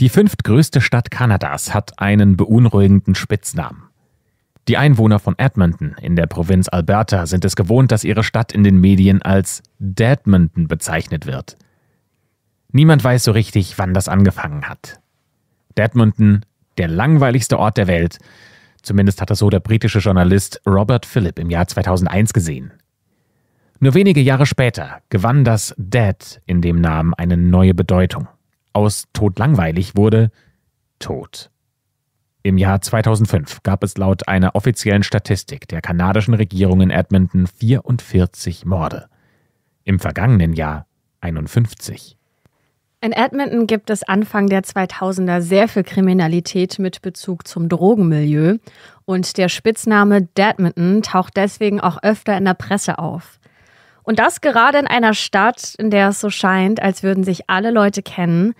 Die fünftgrößte Stadt Kanadas hat einen beunruhigenden Spitznamen. Die Einwohner von Edmonton in der Provinz Alberta sind es gewohnt, dass ihre Stadt in den Medien als Deadmonton bezeichnet wird. Niemand weiß so richtig, wann das angefangen hat. Deadmonton, der langweiligste Ort der Welt, zumindest hat das so der britische Journalist Robert Phillip im Jahr 2001 gesehen. Nur wenige Jahre später gewann das Dead in dem Namen eine neue Bedeutung aus langweilig wurde tot. Im Jahr 2005 gab es laut einer offiziellen Statistik der kanadischen Regierung in Edmonton 44 Morde. Im vergangenen Jahr 51. In Edmonton gibt es Anfang der 2000er sehr viel Kriminalität mit Bezug zum Drogenmilieu und der Spitzname Deadmonton taucht deswegen auch öfter in der Presse auf. Und das gerade in einer Stadt, in der es so scheint, als würden sich alle Leute kennen.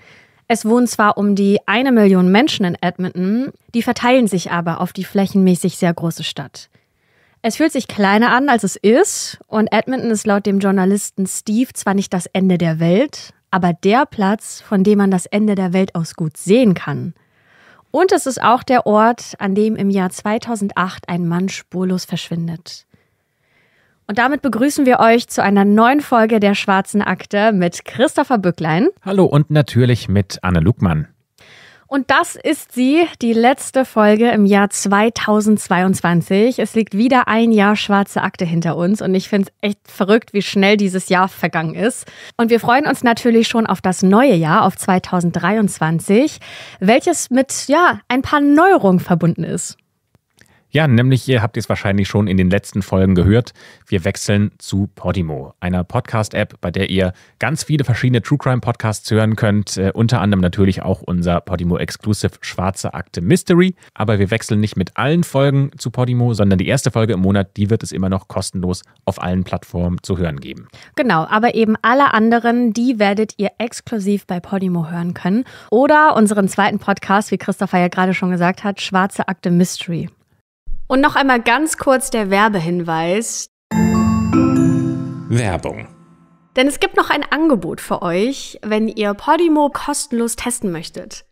Es wohnen zwar um die eine Million Menschen in Edmonton, die verteilen sich aber auf die flächenmäßig sehr große Stadt. Es fühlt sich kleiner an, als es ist, und Edmonton ist laut dem Journalisten Steve zwar nicht das Ende der Welt, aber der Platz, von dem man das Ende der Welt aus gut sehen kann. Und es ist auch der Ort, an dem im Jahr 2008 ein Mann spurlos verschwindet. Und damit begrüßen wir euch zu einer neuen Folge der Schwarzen Akte mit Christopher Bücklein. Hallo und natürlich mit Anne Lugmann. Und das ist sie, die letzte Folge im Jahr 2022. Es liegt wieder ein Jahr schwarze Akte hinter uns und ich finde es echt verrückt, wie schnell dieses Jahr vergangen ist. Und wir freuen uns natürlich schon auf das neue Jahr, auf 2023, welches mit, ja, ein paar Neuerungen verbunden ist. Ja, nämlich ihr habt es wahrscheinlich schon in den letzten Folgen gehört. Wir wechseln zu Podimo, einer Podcast-App, bei der ihr ganz viele verschiedene True Crime Podcasts hören könnt. Äh, unter anderem natürlich auch unser Podimo Exclusive Schwarze Akte Mystery. Aber wir wechseln nicht mit allen Folgen zu Podimo, sondern die erste Folge im Monat, die wird es immer noch kostenlos auf allen Plattformen zu hören geben. Genau, aber eben alle anderen, die werdet ihr exklusiv bei Podimo hören können. Oder unseren zweiten Podcast, wie Christopher ja gerade schon gesagt hat, Schwarze Akte Mystery. Und noch einmal ganz kurz der Werbehinweis. Werbung. Denn es gibt noch ein Angebot für euch, wenn ihr Podimo kostenlos testen möchtet.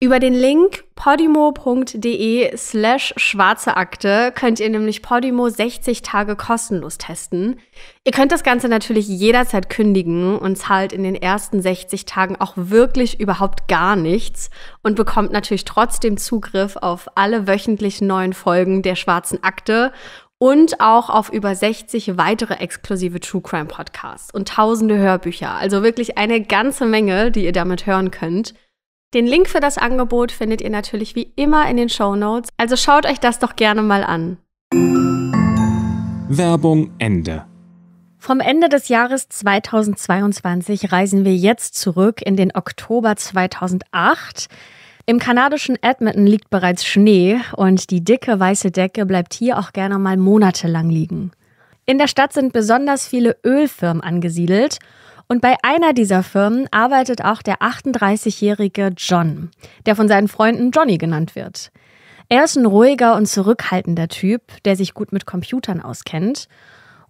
Über den Link podimo.de slash schwarze Akte könnt ihr nämlich Podimo 60 Tage kostenlos testen. Ihr könnt das Ganze natürlich jederzeit kündigen und zahlt in den ersten 60 Tagen auch wirklich überhaupt gar nichts und bekommt natürlich trotzdem Zugriff auf alle wöchentlich neuen Folgen der schwarzen Akte und auch auf über 60 weitere exklusive True Crime Podcasts und tausende Hörbücher. Also wirklich eine ganze Menge, die ihr damit hören könnt. Den Link für das Angebot findet ihr natürlich wie immer in den Show Notes, also schaut euch das doch gerne mal an. Werbung Ende. Vom Ende des Jahres 2022 reisen wir jetzt zurück in den Oktober 2008. Im kanadischen Edmonton liegt bereits Schnee und die dicke weiße Decke bleibt hier auch gerne mal monatelang liegen. In der Stadt sind besonders viele Ölfirmen angesiedelt und bei einer dieser Firmen arbeitet auch der 38-jährige John, der von seinen Freunden Johnny genannt wird. Er ist ein ruhiger und zurückhaltender Typ, der sich gut mit Computern auskennt.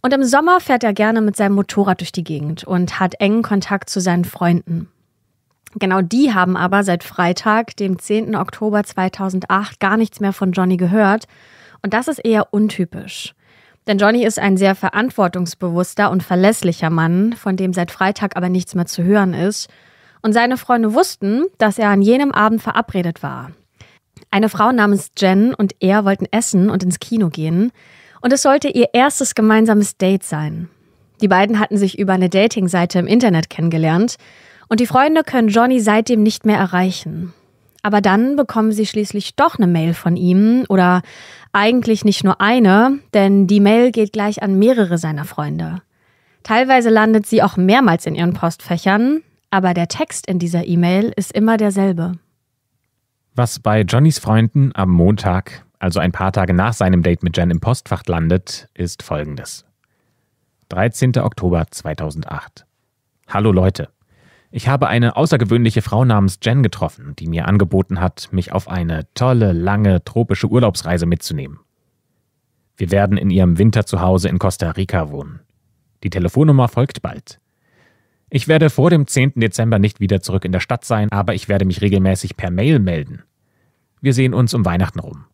Und im Sommer fährt er gerne mit seinem Motorrad durch die Gegend und hat engen Kontakt zu seinen Freunden. Genau die haben aber seit Freitag, dem 10. Oktober 2008, gar nichts mehr von Johnny gehört. Und das ist eher untypisch. Denn Johnny ist ein sehr verantwortungsbewusster und verlässlicher Mann, von dem seit Freitag aber nichts mehr zu hören ist. Und seine Freunde wussten, dass er an jenem Abend verabredet war. Eine Frau namens Jen und er wollten essen und ins Kino gehen. Und es sollte ihr erstes gemeinsames Date sein. Die beiden hatten sich über eine Dating-Seite im Internet kennengelernt. Und die Freunde können Johnny seitdem nicht mehr erreichen. Aber dann bekommen sie schließlich doch eine Mail von ihm oder eigentlich nicht nur eine, denn die Mail geht gleich an mehrere seiner Freunde. Teilweise landet sie auch mehrmals in ihren Postfächern, aber der Text in dieser E-Mail ist immer derselbe. Was bei Johnnys Freunden am Montag, also ein paar Tage nach seinem Date mit Jen im Postfach landet, ist folgendes. 13. Oktober 2008. Hallo Leute. Ich habe eine außergewöhnliche Frau namens Jen getroffen, die mir angeboten hat, mich auf eine tolle, lange, tropische Urlaubsreise mitzunehmen. Wir werden in ihrem Winterzuhause in Costa Rica wohnen. Die Telefonnummer folgt bald. Ich werde vor dem 10. Dezember nicht wieder zurück in der Stadt sein, aber ich werde mich regelmäßig per Mail melden. Wir sehen uns um Weihnachten rum.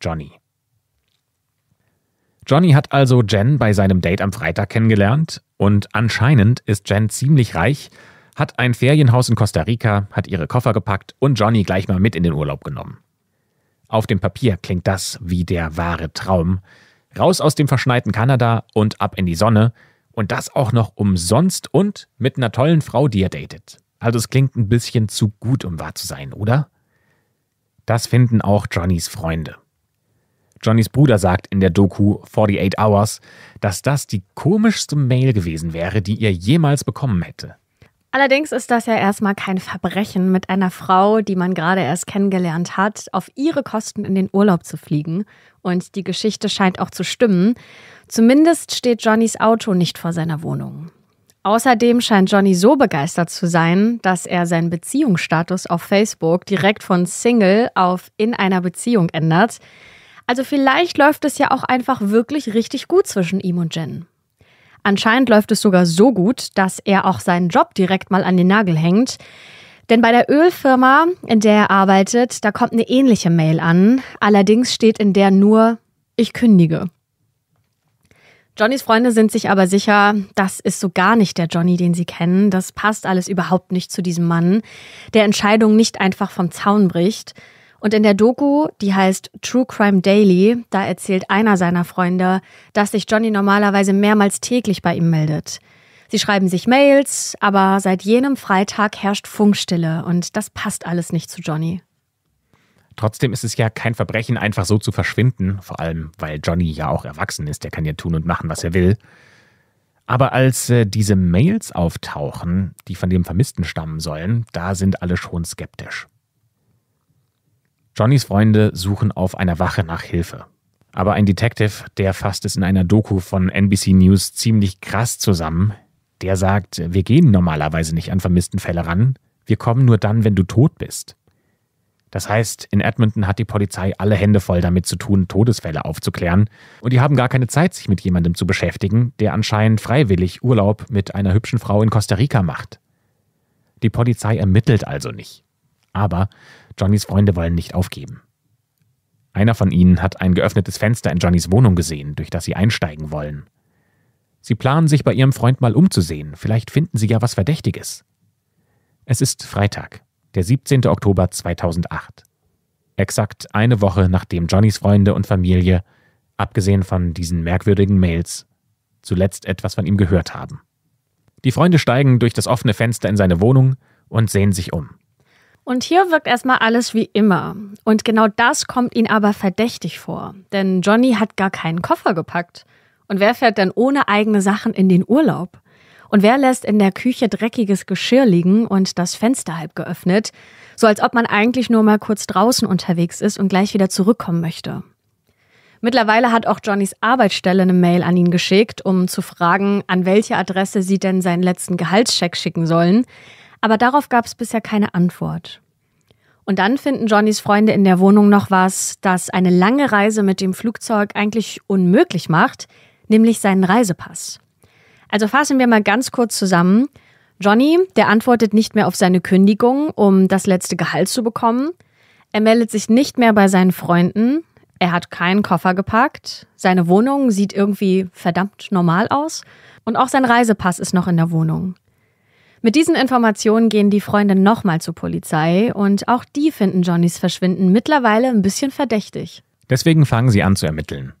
Johnny. Johnny hat also Jen bei seinem Date am Freitag kennengelernt und anscheinend ist Jen ziemlich reich hat ein Ferienhaus in Costa Rica, hat ihre Koffer gepackt und Johnny gleich mal mit in den Urlaub genommen. Auf dem Papier klingt das wie der wahre Traum. Raus aus dem verschneiten Kanada und ab in die Sonne. Und das auch noch umsonst und mit einer tollen Frau, die er datet. Also es klingt ein bisschen zu gut, um wahr zu sein, oder? Das finden auch Johnnys Freunde. Johnnys Bruder sagt in der Doku 48 Hours, dass das die komischste Mail gewesen wäre, die er jemals bekommen hätte. Allerdings ist das ja erstmal kein Verbrechen, mit einer Frau, die man gerade erst kennengelernt hat, auf ihre Kosten in den Urlaub zu fliegen. Und die Geschichte scheint auch zu stimmen. Zumindest steht Johnnys Auto nicht vor seiner Wohnung. Außerdem scheint Johnny so begeistert zu sein, dass er seinen Beziehungsstatus auf Facebook direkt von Single auf in einer Beziehung ändert. Also vielleicht läuft es ja auch einfach wirklich richtig gut zwischen ihm und Jen. Anscheinend läuft es sogar so gut, dass er auch seinen Job direkt mal an den Nagel hängt. Denn bei der Ölfirma, in der er arbeitet, da kommt eine ähnliche Mail an. Allerdings steht in der nur, ich kündige. Johnnys Freunde sind sich aber sicher, das ist so gar nicht der Johnny, den sie kennen. Das passt alles überhaupt nicht zu diesem Mann, der Entscheidungen nicht einfach vom Zaun bricht. Und in der Doku, die heißt True Crime Daily, da erzählt einer seiner Freunde, dass sich Johnny normalerweise mehrmals täglich bei ihm meldet. Sie schreiben sich Mails, aber seit jenem Freitag herrscht Funkstille und das passt alles nicht zu Johnny. Trotzdem ist es ja kein Verbrechen, einfach so zu verschwinden, vor allem weil Johnny ja auch erwachsen ist, der kann ja tun und machen, was er will. Aber als äh, diese Mails auftauchen, die von dem Vermissten stammen sollen, da sind alle schon skeptisch. Johnnys Freunde suchen auf einer Wache nach Hilfe. Aber ein Detective, der fasst es in einer Doku von NBC News ziemlich krass zusammen. Der sagt, wir gehen normalerweise nicht an vermissten Fälle ran, wir kommen nur dann, wenn du tot bist. Das heißt, in Edmonton hat die Polizei alle Hände voll damit zu tun, Todesfälle aufzuklären, und die haben gar keine Zeit, sich mit jemandem zu beschäftigen, der anscheinend freiwillig Urlaub mit einer hübschen Frau in Costa Rica macht. Die Polizei ermittelt also nicht. Aber Johnnys Freunde wollen nicht aufgeben. Einer von ihnen hat ein geöffnetes Fenster in Johnnys Wohnung gesehen, durch das sie einsteigen wollen. Sie planen, sich bei ihrem Freund mal umzusehen. Vielleicht finden sie ja was Verdächtiges. Es ist Freitag, der 17. Oktober 2008. Exakt eine Woche nachdem Johnnys Freunde und Familie, abgesehen von diesen merkwürdigen Mails, zuletzt etwas von ihm gehört haben. Die Freunde steigen durch das offene Fenster in seine Wohnung und sehen sich um. Und hier wirkt erstmal alles wie immer. Und genau das kommt ihnen aber verdächtig vor. Denn Johnny hat gar keinen Koffer gepackt. Und wer fährt denn ohne eigene Sachen in den Urlaub? Und wer lässt in der Küche dreckiges Geschirr liegen und das Fenster halb geöffnet, so als ob man eigentlich nur mal kurz draußen unterwegs ist und gleich wieder zurückkommen möchte? Mittlerweile hat auch Johnnys Arbeitsstelle eine Mail an ihn geschickt, um zu fragen, an welche Adresse sie denn seinen letzten Gehaltscheck schicken sollen. Aber darauf gab es bisher keine Antwort. Und dann finden Johnnys Freunde in der Wohnung noch was, das eine lange Reise mit dem Flugzeug eigentlich unmöglich macht, nämlich seinen Reisepass. Also fassen wir mal ganz kurz zusammen. Johnny, der antwortet nicht mehr auf seine Kündigung, um das letzte Gehalt zu bekommen. Er meldet sich nicht mehr bei seinen Freunden. Er hat keinen Koffer gepackt. Seine Wohnung sieht irgendwie verdammt normal aus. Und auch sein Reisepass ist noch in der Wohnung. Mit diesen Informationen gehen die Freunde nochmal zur Polizei und auch die finden Johnnys Verschwinden mittlerweile ein bisschen verdächtig. Deswegen fangen sie an zu ermitteln.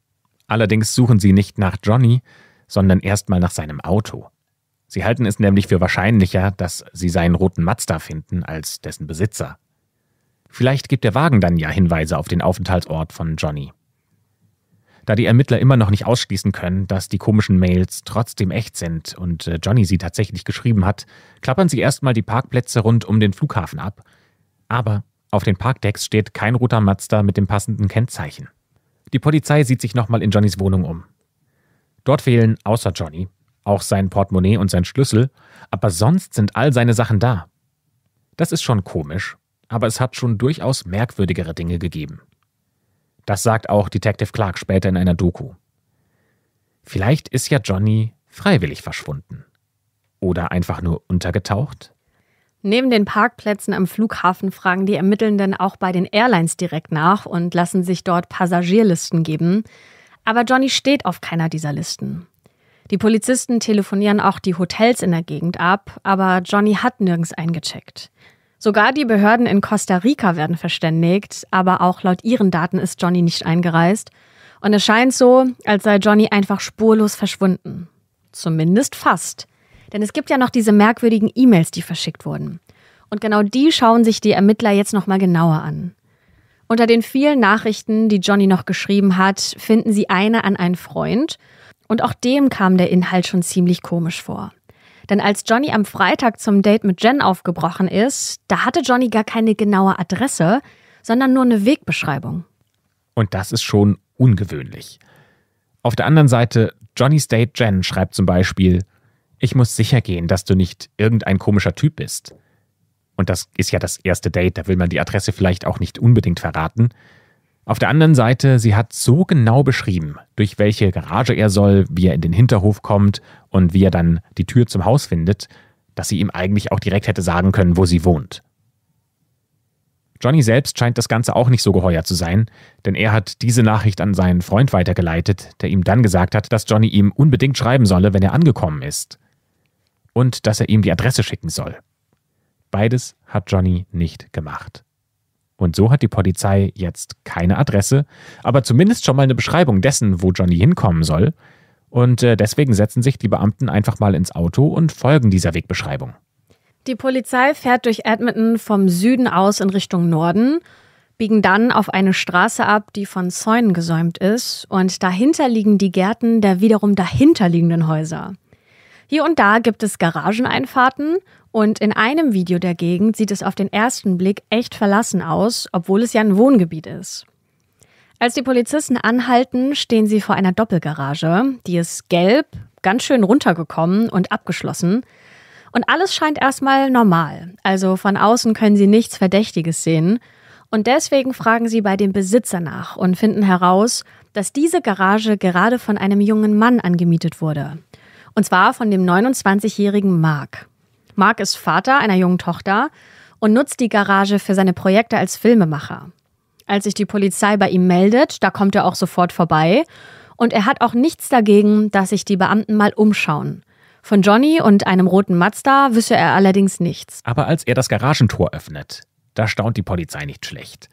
Allerdings suchen sie nicht nach Johnny, sondern erstmal nach seinem Auto. Sie halten es nämlich für wahrscheinlicher, dass sie seinen roten Mazda finden, als dessen Besitzer. Vielleicht gibt der Wagen dann ja Hinweise auf den Aufenthaltsort von Johnny da die Ermittler immer noch nicht ausschließen können, dass die komischen Mails trotzdem echt sind und äh, Johnny sie tatsächlich geschrieben hat, klappern sie erstmal die Parkplätze rund um den Flughafen ab. Aber auf den Parkdecks steht kein roter Mazda mit dem passenden Kennzeichen. Die Polizei sieht sich nochmal in Johnnys Wohnung um. Dort fehlen, außer Johnny, auch sein Portemonnaie und sein Schlüssel, aber sonst sind all seine Sachen da. Das ist schon komisch, aber es hat schon durchaus merkwürdigere Dinge gegeben. Das sagt auch Detective Clark später in einer Doku. Vielleicht ist ja Johnny freiwillig verschwunden. Oder einfach nur untergetaucht? Neben den Parkplätzen am Flughafen fragen die Ermittelnden auch bei den Airlines direkt nach und lassen sich dort Passagierlisten geben. Aber Johnny steht auf keiner dieser Listen. Die Polizisten telefonieren auch die Hotels in der Gegend ab, aber Johnny hat nirgends eingecheckt. Sogar die Behörden in Costa Rica werden verständigt, aber auch laut ihren Daten ist Johnny nicht eingereist. Und es scheint so, als sei Johnny einfach spurlos verschwunden. Zumindest fast. Denn es gibt ja noch diese merkwürdigen E-Mails, die verschickt wurden. Und genau die schauen sich die Ermittler jetzt nochmal genauer an. Unter den vielen Nachrichten, die Johnny noch geschrieben hat, finden sie eine an einen Freund. Und auch dem kam der Inhalt schon ziemlich komisch vor. Denn als Johnny am Freitag zum Date mit Jen aufgebrochen ist, da hatte Johnny gar keine genaue Adresse, sondern nur eine Wegbeschreibung. Und das ist schon ungewöhnlich. Auf der anderen Seite, Johnny's Date Jen schreibt zum Beispiel, ich muss sicher gehen, dass du nicht irgendein komischer Typ bist. Und das ist ja das erste Date, da will man die Adresse vielleicht auch nicht unbedingt verraten. Auf der anderen Seite, sie hat so genau beschrieben, durch welche Garage er soll, wie er in den Hinterhof kommt und wie er dann die Tür zum Haus findet, dass sie ihm eigentlich auch direkt hätte sagen können, wo sie wohnt. Johnny selbst scheint das Ganze auch nicht so geheuer zu sein, denn er hat diese Nachricht an seinen Freund weitergeleitet, der ihm dann gesagt hat, dass Johnny ihm unbedingt schreiben solle, wenn er angekommen ist. Und dass er ihm die Adresse schicken soll. Beides hat Johnny nicht gemacht. Und so hat die Polizei jetzt keine Adresse, aber zumindest schon mal eine Beschreibung dessen, wo Johnny hinkommen soll. Und äh, deswegen setzen sich die Beamten einfach mal ins Auto und folgen dieser Wegbeschreibung. Die Polizei fährt durch Edmonton vom Süden aus in Richtung Norden, biegen dann auf eine Straße ab, die von Zäunen gesäumt ist, und dahinter liegen die Gärten der wiederum dahinterliegenden Häuser. Hier und da gibt es Garageneinfahrten und in einem Video der Gegend sieht es auf den ersten Blick echt verlassen aus, obwohl es ja ein Wohngebiet ist. Als die Polizisten anhalten, stehen sie vor einer Doppelgarage. Die ist gelb, ganz schön runtergekommen und abgeschlossen. Und alles scheint erstmal normal. Also von außen können sie nichts Verdächtiges sehen. Und deswegen fragen sie bei dem Besitzer nach und finden heraus, dass diese Garage gerade von einem jungen Mann angemietet wurde. Und zwar von dem 29-jährigen Mark. Mark ist Vater einer jungen Tochter und nutzt die Garage für seine Projekte als Filmemacher. Als sich die Polizei bei ihm meldet, da kommt er auch sofort vorbei. Und er hat auch nichts dagegen, dass sich die Beamten mal umschauen. Von Johnny und einem roten Mazda wisse er allerdings nichts. Aber als er das Garagentor öffnet, da staunt die Polizei nicht schlecht.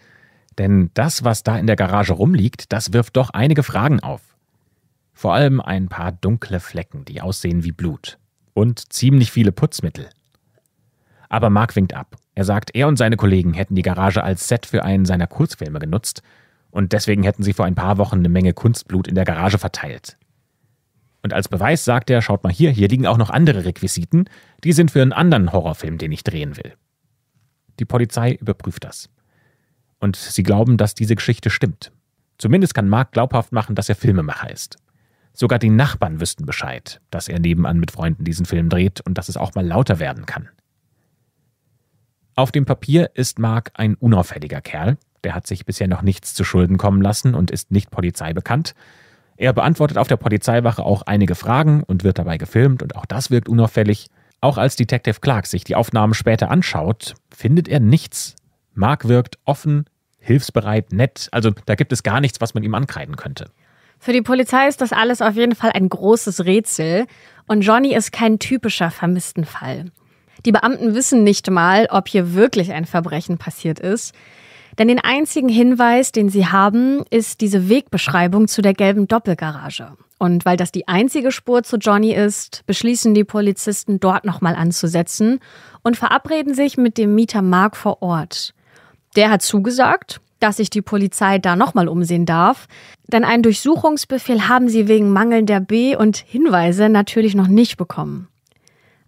Denn das, was da in der Garage rumliegt, das wirft doch einige Fragen auf. Vor allem ein paar dunkle Flecken, die aussehen wie Blut und ziemlich viele Putzmittel. Aber Mark winkt ab. Er sagt, er und seine Kollegen hätten die Garage als Set für einen seiner Kurzfilme genutzt und deswegen hätten sie vor ein paar Wochen eine Menge Kunstblut in der Garage verteilt. Und als Beweis sagt er, schaut mal hier, hier liegen auch noch andere Requisiten, die sind für einen anderen Horrorfilm, den ich drehen will. Die Polizei überprüft das. Und sie glauben, dass diese Geschichte stimmt. Zumindest kann Mark glaubhaft machen, dass er Filmemacher ist. Sogar die Nachbarn wüssten Bescheid, dass er nebenan mit Freunden diesen Film dreht und dass es auch mal lauter werden kann. Auf dem Papier ist Mark ein unauffälliger Kerl, der hat sich bisher noch nichts zu Schulden kommen lassen und ist nicht polizeibekannt. Er beantwortet auf der Polizeiwache auch einige Fragen und wird dabei gefilmt und auch das wirkt unauffällig. Auch als Detective Clark sich die Aufnahmen später anschaut, findet er nichts. Mark wirkt offen, hilfsbereit, nett, also da gibt es gar nichts, was man ihm ankreiden könnte. Für die Polizei ist das alles auf jeden Fall ein großes Rätsel und Johnny ist kein typischer Vermisstenfall. Die Beamten wissen nicht mal, ob hier wirklich ein Verbrechen passiert ist. Denn den einzigen Hinweis, den sie haben, ist diese Wegbeschreibung zu der gelben Doppelgarage. Und weil das die einzige Spur zu Johnny ist, beschließen die Polizisten, dort nochmal anzusetzen und verabreden sich mit dem Mieter Mark vor Ort. Der hat zugesagt dass sich die Polizei da nochmal umsehen darf. Denn einen Durchsuchungsbefehl haben sie wegen mangelnder B- und Hinweise natürlich noch nicht bekommen.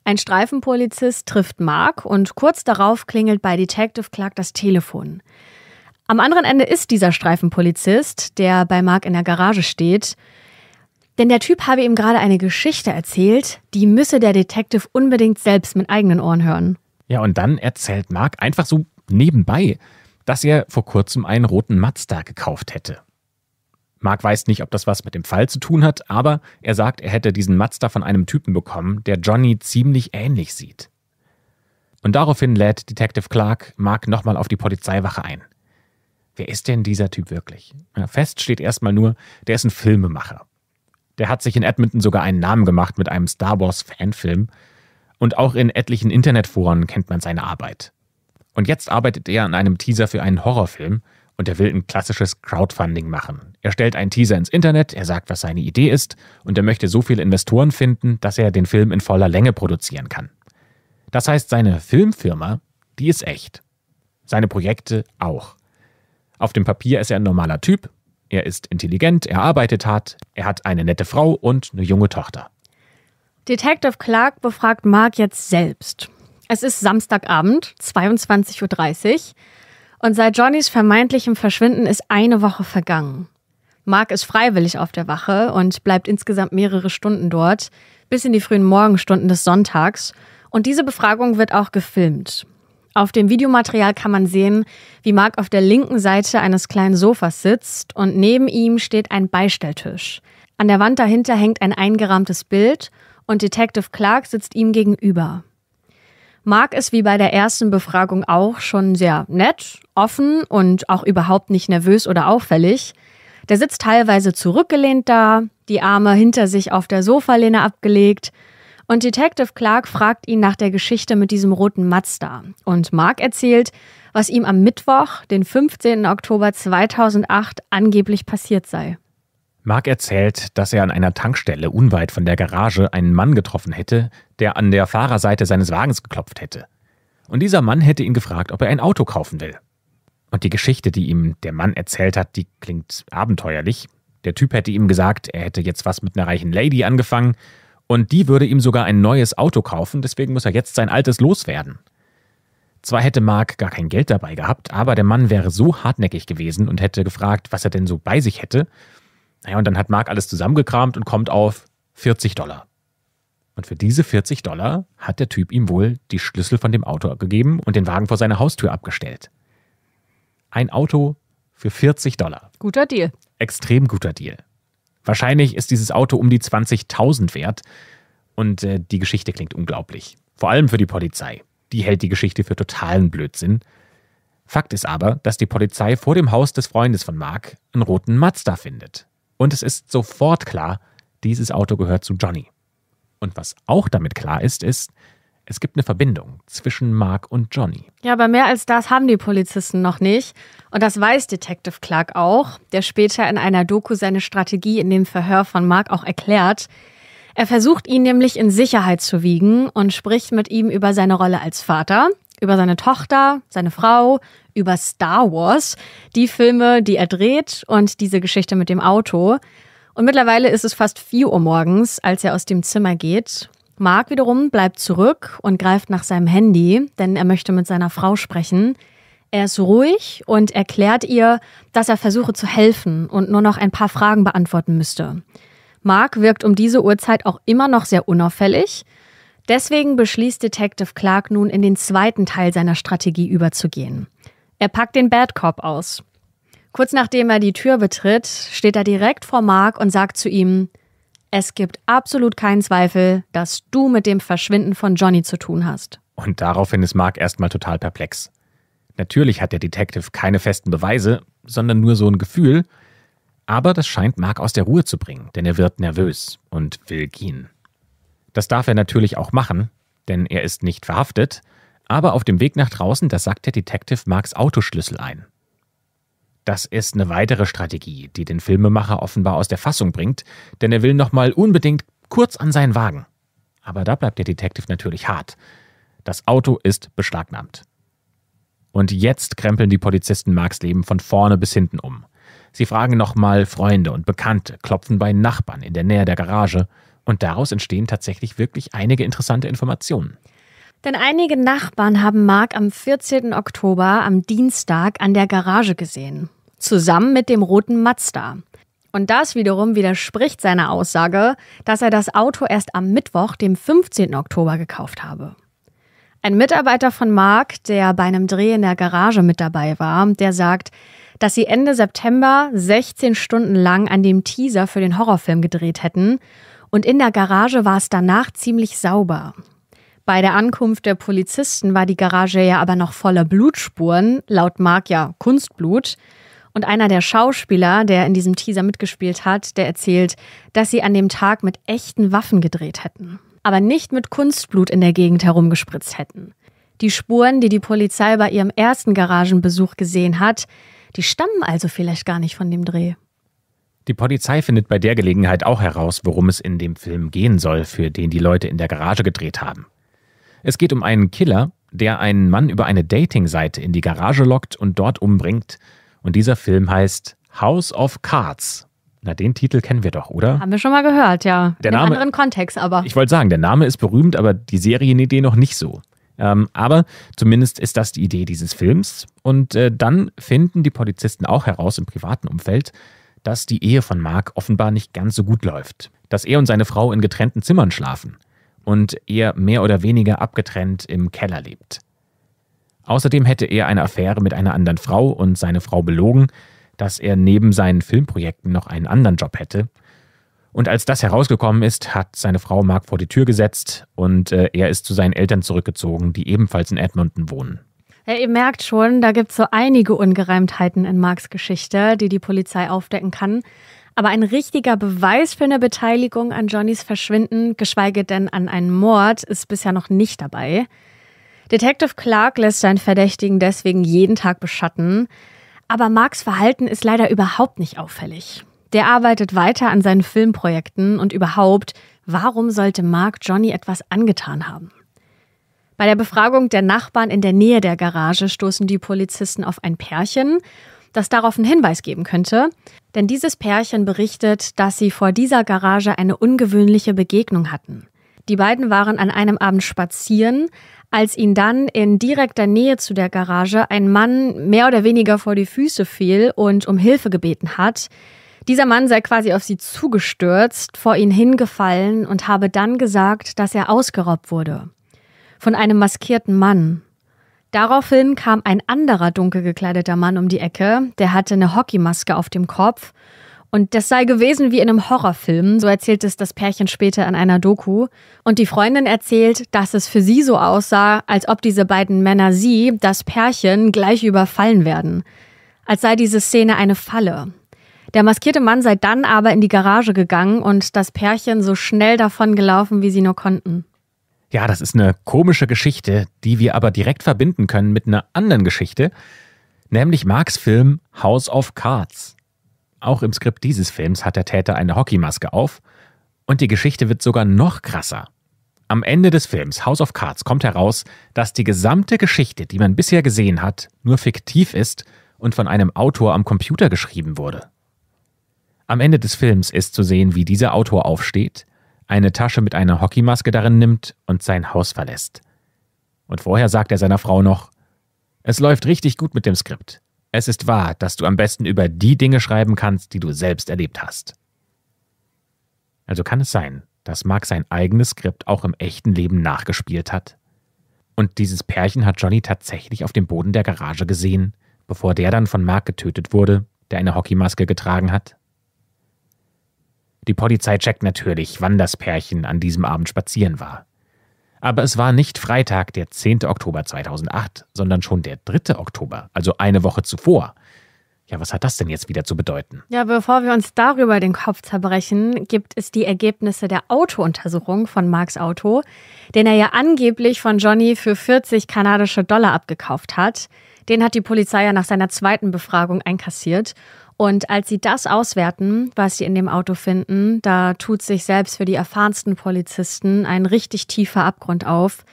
Ein Streifenpolizist trifft Mark und kurz darauf klingelt bei Detective Clark das Telefon. Am anderen Ende ist dieser Streifenpolizist, der bei Mark in der Garage steht. Denn der Typ habe ihm gerade eine Geschichte erzählt, die müsse der Detective unbedingt selbst mit eigenen Ohren hören. Ja, und dann erzählt Mark einfach so nebenbei, dass er vor kurzem einen roten Mazda gekauft hätte. Mark weiß nicht, ob das was mit dem Fall zu tun hat, aber er sagt, er hätte diesen Mazda von einem Typen bekommen, der Johnny ziemlich ähnlich sieht. Und daraufhin lädt Detective Clark Mark nochmal auf die Polizeiwache ein. Wer ist denn dieser Typ wirklich? Fest steht erstmal nur, der ist ein Filmemacher. Der hat sich in Edmonton sogar einen Namen gemacht mit einem Star Wars Fanfilm. Und auch in etlichen Internetforen kennt man seine Arbeit. Und jetzt arbeitet er an einem Teaser für einen Horrorfilm und er will ein klassisches Crowdfunding machen. Er stellt einen Teaser ins Internet, er sagt, was seine Idee ist und er möchte so viele Investoren finden, dass er den Film in voller Länge produzieren kann. Das heißt, seine Filmfirma, die ist echt. Seine Projekte auch. Auf dem Papier ist er ein normaler Typ, er ist intelligent, er arbeitet hart, er hat eine nette Frau und eine junge Tochter. Detective Clark befragt Mark jetzt selbst. Es ist Samstagabend, 22.30 Uhr. Und seit Johnnys vermeintlichem Verschwinden ist eine Woche vergangen. Mark ist freiwillig auf der Wache und bleibt insgesamt mehrere Stunden dort, bis in die frühen Morgenstunden des Sonntags. Und diese Befragung wird auch gefilmt. Auf dem Videomaterial kann man sehen, wie Mark auf der linken Seite eines kleinen Sofas sitzt und neben ihm steht ein Beistelltisch. An der Wand dahinter hängt ein eingerahmtes Bild und Detective Clark sitzt ihm gegenüber. Mark ist wie bei der ersten Befragung auch schon sehr nett, offen und auch überhaupt nicht nervös oder auffällig. Der sitzt teilweise zurückgelehnt da, die Arme hinter sich auf der Sofalehne abgelegt. Und Detective Clark fragt ihn nach der Geschichte mit diesem roten Mazda. Und Mark erzählt, was ihm am Mittwoch, den 15. Oktober 2008, angeblich passiert sei. Mark erzählt, dass er an einer Tankstelle unweit von der Garage einen Mann getroffen hätte, der an der Fahrerseite seines Wagens geklopft hätte. Und dieser Mann hätte ihn gefragt, ob er ein Auto kaufen will. Und die Geschichte, die ihm der Mann erzählt hat, die klingt abenteuerlich. Der Typ hätte ihm gesagt, er hätte jetzt was mit einer reichen Lady angefangen und die würde ihm sogar ein neues Auto kaufen, deswegen muss er jetzt sein altes loswerden. Zwar hätte Mark gar kein Geld dabei gehabt, aber der Mann wäre so hartnäckig gewesen und hätte gefragt, was er denn so bei sich hätte, naja, und dann hat Mark alles zusammengekramt und kommt auf 40 Dollar. Und für diese 40 Dollar hat der Typ ihm wohl die Schlüssel von dem Auto gegeben und den Wagen vor seine Haustür abgestellt. Ein Auto für 40 Dollar. Guter Deal. Extrem guter Deal. Wahrscheinlich ist dieses Auto um die 20.000 wert. Und äh, die Geschichte klingt unglaublich. Vor allem für die Polizei. Die hält die Geschichte für totalen Blödsinn. Fakt ist aber, dass die Polizei vor dem Haus des Freundes von Mark einen roten Mazda findet. Und es ist sofort klar, dieses Auto gehört zu Johnny. Und was auch damit klar ist, ist, es gibt eine Verbindung zwischen Mark und Johnny. Ja, aber mehr als das haben die Polizisten noch nicht. Und das weiß Detective Clark auch, der später in einer Doku seine Strategie in dem Verhör von Mark auch erklärt. Er versucht ihn nämlich in Sicherheit zu wiegen und spricht mit ihm über seine Rolle als Vater, über seine Tochter, seine Frau, über Star Wars, die Filme, die er dreht und diese Geschichte mit dem Auto. Und mittlerweile ist es fast 4 Uhr morgens, als er aus dem Zimmer geht. Mark wiederum bleibt zurück und greift nach seinem Handy, denn er möchte mit seiner Frau sprechen. Er ist ruhig und erklärt ihr, dass er versuche zu helfen und nur noch ein paar Fragen beantworten müsste. Mark wirkt um diese Uhrzeit auch immer noch sehr unauffällig Deswegen beschließt Detective Clark nun, in den zweiten Teil seiner Strategie überzugehen. Er packt den Bad Cop aus. Kurz nachdem er die Tür betritt, steht er direkt vor Mark und sagt zu ihm, es gibt absolut keinen Zweifel, dass du mit dem Verschwinden von Johnny zu tun hast. Und daraufhin ist Mark erstmal total perplex. Natürlich hat der Detective keine festen Beweise, sondern nur so ein Gefühl, aber das scheint Mark aus der Ruhe zu bringen, denn er wird nervös und will gehen. Das darf er natürlich auch machen, denn er ist nicht verhaftet, aber auf dem Weg nach draußen, da sagt der Detective Marks Autoschlüssel ein. Das ist eine weitere Strategie, die den Filmemacher offenbar aus der Fassung bringt, denn er will nochmal unbedingt kurz an seinen Wagen. Aber da bleibt der Detective natürlich hart. Das Auto ist beschlagnahmt. Und jetzt krempeln die Polizisten Marks Leben von vorne bis hinten um. Sie fragen nochmal Freunde und Bekannte, klopfen bei Nachbarn in der Nähe der Garage und daraus entstehen tatsächlich wirklich einige interessante Informationen. Denn einige Nachbarn haben Mark am 14. Oktober, am Dienstag, an der Garage gesehen. Zusammen mit dem roten Mazda. Und das wiederum widerspricht seiner Aussage, dass er das Auto erst am Mittwoch, dem 15. Oktober, gekauft habe. Ein Mitarbeiter von Mark, der bei einem Dreh in der Garage mit dabei war, der sagt, dass sie Ende September 16 Stunden lang an dem Teaser für den Horrorfilm gedreht hätten und in der Garage war es danach ziemlich sauber. Bei der Ankunft der Polizisten war die Garage ja aber noch voller Blutspuren, laut Mark ja Kunstblut. Und einer der Schauspieler, der in diesem Teaser mitgespielt hat, der erzählt, dass sie an dem Tag mit echten Waffen gedreht hätten, aber nicht mit Kunstblut in der Gegend herumgespritzt hätten. Die Spuren, die die Polizei bei ihrem ersten Garagenbesuch gesehen hat, die stammen also vielleicht gar nicht von dem Dreh. Die Polizei findet bei der Gelegenheit auch heraus, worum es in dem Film gehen soll, für den die Leute in der Garage gedreht haben. Es geht um einen Killer, der einen Mann über eine Dating-Seite in die Garage lockt und dort umbringt. Und dieser Film heißt House of Cards. Na, den Titel kennen wir doch, oder? Haben wir schon mal gehört, ja. Der in einem anderen Kontext, aber. Ich wollte sagen, der Name ist berühmt, aber die Serienidee noch nicht so. Ähm, aber zumindest ist das die Idee dieses Films. Und äh, dann finden die Polizisten auch heraus im privaten Umfeld, dass die Ehe von Mark offenbar nicht ganz so gut läuft, dass er und seine Frau in getrennten Zimmern schlafen und er mehr oder weniger abgetrennt im Keller lebt. Außerdem hätte er eine Affäre mit einer anderen Frau und seine Frau belogen, dass er neben seinen Filmprojekten noch einen anderen Job hätte. Und als das herausgekommen ist, hat seine Frau Mark vor die Tür gesetzt und äh, er ist zu seinen Eltern zurückgezogen, die ebenfalls in Edmonton wohnen. Ja, ihr merkt schon, da gibt es so einige Ungereimtheiten in Marks Geschichte, die die Polizei aufdecken kann. Aber ein richtiger Beweis für eine Beteiligung an Johnnys Verschwinden, geschweige denn an einen Mord, ist bisher noch nicht dabei. Detective Clark lässt seinen Verdächtigen deswegen jeden Tag beschatten. Aber Marks Verhalten ist leider überhaupt nicht auffällig. Der arbeitet weiter an seinen Filmprojekten und überhaupt, warum sollte Mark Johnny etwas angetan haben? Bei der Befragung der Nachbarn in der Nähe der Garage stoßen die Polizisten auf ein Pärchen, das darauf einen Hinweis geben könnte. Denn dieses Pärchen berichtet, dass sie vor dieser Garage eine ungewöhnliche Begegnung hatten. Die beiden waren an einem Abend spazieren, als ihnen dann in direkter Nähe zu der Garage ein Mann mehr oder weniger vor die Füße fiel und um Hilfe gebeten hat. Dieser Mann sei quasi auf sie zugestürzt, vor ihnen hingefallen und habe dann gesagt, dass er ausgeraubt wurde von einem maskierten Mann. Daraufhin kam ein anderer dunkel gekleideter Mann um die Ecke, der hatte eine Hockeymaske auf dem Kopf. Und das sei gewesen wie in einem Horrorfilm, so erzählt es das Pärchen später in einer Doku. Und die Freundin erzählt, dass es für sie so aussah, als ob diese beiden Männer sie, das Pärchen, gleich überfallen werden. Als sei diese Szene eine Falle. Der maskierte Mann sei dann aber in die Garage gegangen und das Pärchen so schnell davon gelaufen, wie sie nur konnten. Ja, das ist eine komische Geschichte, die wir aber direkt verbinden können mit einer anderen Geschichte, nämlich Marks Film House of Cards. Auch im Skript dieses Films hat der Täter eine Hockeymaske auf und die Geschichte wird sogar noch krasser. Am Ende des Films House of Cards kommt heraus, dass die gesamte Geschichte, die man bisher gesehen hat, nur fiktiv ist und von einem Autor am Computer geschrieben wurde. Am Ende des Films ist zu sehen, wie dieser Autor aufsteht, eine Tasche mit einer Hockeymaske darin nimmt und sein Haus verlässt. Und vorher sagt er seiner Frau noch, es läuft richtig gut mit dem Skript. Es ist wahr, dass du am besten über die Dinge schreiben kannst, die du selbst erlebt hast. Also kann es sein, dass Mark sein eigenes Skript auch im echten Leben nachgespielt hat? Und dieses Pärchen hat Johnny tatsächlich auf dem Boden der Garage gesehen, bevor der dann von Mark getötet wurde, der eine Hockeymaske getragen hat? Die Polizei checkt natürlich, wann das Pärchen an diesem Abend spazieren war. Aber es war nicht Freitag, der 10. Oktober 2008, sondern schon der 3. Oktober, also eine Woche zuvor. Ja, was hat das denn jetzt wieder zu bedeuten? Ja, bevor wir uns darüber den Kopf zerbrechen, gibt es die Ergebnisse der Autountersuchung von Marks Auto, den er ja angeblich von Johnny für 40 kanadische Dollar abgekauft hat. Den hat die Polizei ja nach seiner zweiten Befragung einkassiert. Und als sie das auswerten, was sie in dem Auto finden, da tut sich selbst für die erfahrensten Polizisten ein richtig tiefer Abgrund auf.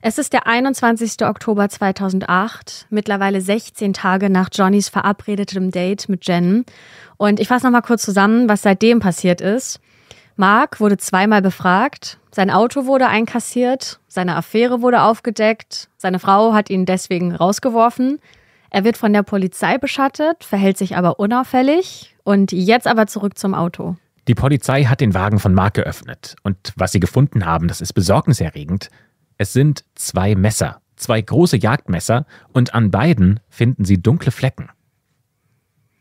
Es ist der 21. Oktober 2008, mittlerweile 16 Tage nach Johnnys verabredetem Date mit Jen. Und ich fasse nochmal kurz zusammen, was seitdem passiert ist. Mark wurde zweimal befragt, sein Auto wurde einkassiert, seine Affäre wurde aufgedeckt, seine Frau hat ihn deswegen rausgeworfen, er wird von der Polizei beschattet, verhält sich aber unauffällig. Und jetzt aber zurück zum Auto. Die Polizei hat den Wagen von Mark geöffnet. Und was sie gefunden haben, das ist besorgniserregend. Es sind zwei Messer, zwei große Jagdmesser. Und an beiden finden sie dunkle Flecken.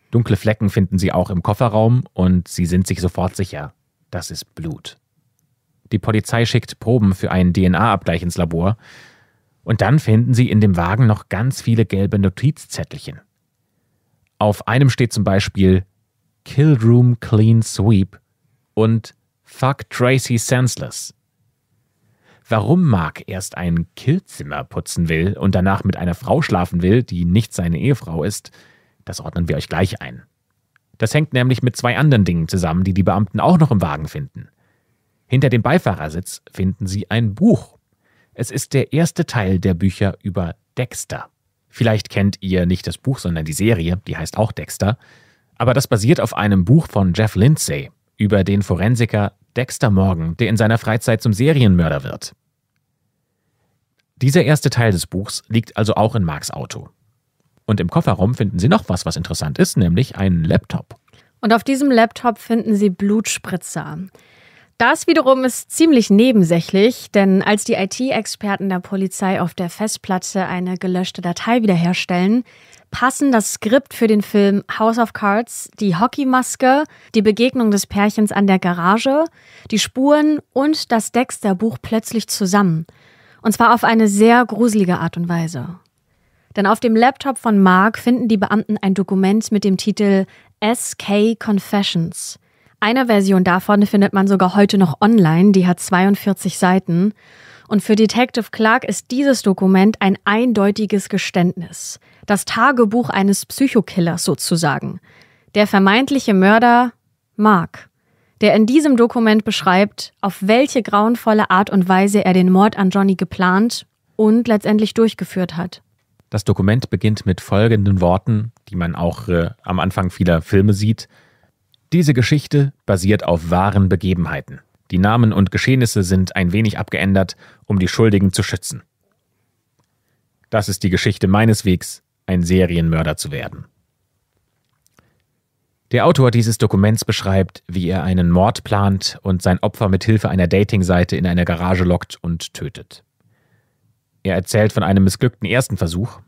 Dunkle Flecken finden sie auch im Kofferraum und sie sind sich sofort sicher, das ist Blut. Die Polizei schickt Proben für einen DNA-Abgleich ins Labor. Und dann finden Sie in dem Wagen noch ganz viele gelbe Notizzettelchen. Auf einem steht zum Beispiel Kill Room Clean Sweep und Fuck Tracy Senseless. Warum Mark erst ein Killzimmer putzen will und danach mit einer Frau schlafen will, die nicht seine Ehefrau ist, das ordnen wir euch gleich ein. Das hängt nämlich mit zwei anderen Dingen zusammen, die die Beamten auch noch im Wagen finden. Hinter dem Beifahrersitz finden sie ein Buch es ist der erste Teil der Bücher über Dexter. Vielleicht kennt ihr nicht das Buch, sondern die Serie, die heißt auch Dexter. Aber das basiert auf einem Buch von Jeff Lindsay über den Forensiker Dexter Morgan, der in seiner Freizeit zum Serienmörder wird. Dieser erste Teil des Buchs liegt also auch in Marks Auto. Und im Kofferraum finden sie noch was, was interessant ist, nämlich einen Laptop. Und auf diesem Laptop finden sie Blutspritzer. Das wiederum ist ziemlich nebensächlich, denn als die IT-Experten der Polizei auf der Festplatte eine gelöschte Datei wiederherstellen, passen das Skript für den Film House of Cards, die Hockeymaske, die Begegnung des Pärchens an der Garage, die Spuren und das Dexter-Buch plötzlich zusammen. Und zwar auf eine sehr gruselige Art und Weise. Denn auf dem Laptop von Mark finden die Beamten ein Dokument mit dem Titel SK Confessions. Eine Version davon findet man sogar heute noch online, die hat 42 Seiten. Und für Detective Clark ist dieses Dokument ein eindeutiges Geständnis. Das Tagebuch eines Psychokillers sozusagen. Der vermeintliche Mörder Mark, der in diesem Dokument beschreibt, auf welche grauenvolle Art und Weise er den Mord an Johnny geplant und letztendlich durchgeführt hat. Das Dokument beginnt mit folgenden Worten, die man auch äh, am Anfang vieler Filme sieht. Diese Geschichte basiert auf wahren Begebenheiten. Die Namen und Geschehnisse sind ein wenig abgeändert, um die Schuldigen zu schützen. Das ist die Geschichte meines Wegs, ein Serienmörder zu werden. Der Autor dieses Dokuments beschreibt, wie er einen Mord plant und sein Opfer mit Hilfe einer Datingseite in eine Garage lockt und tötet. Er erzählt von einem missglückten ersten Versuch,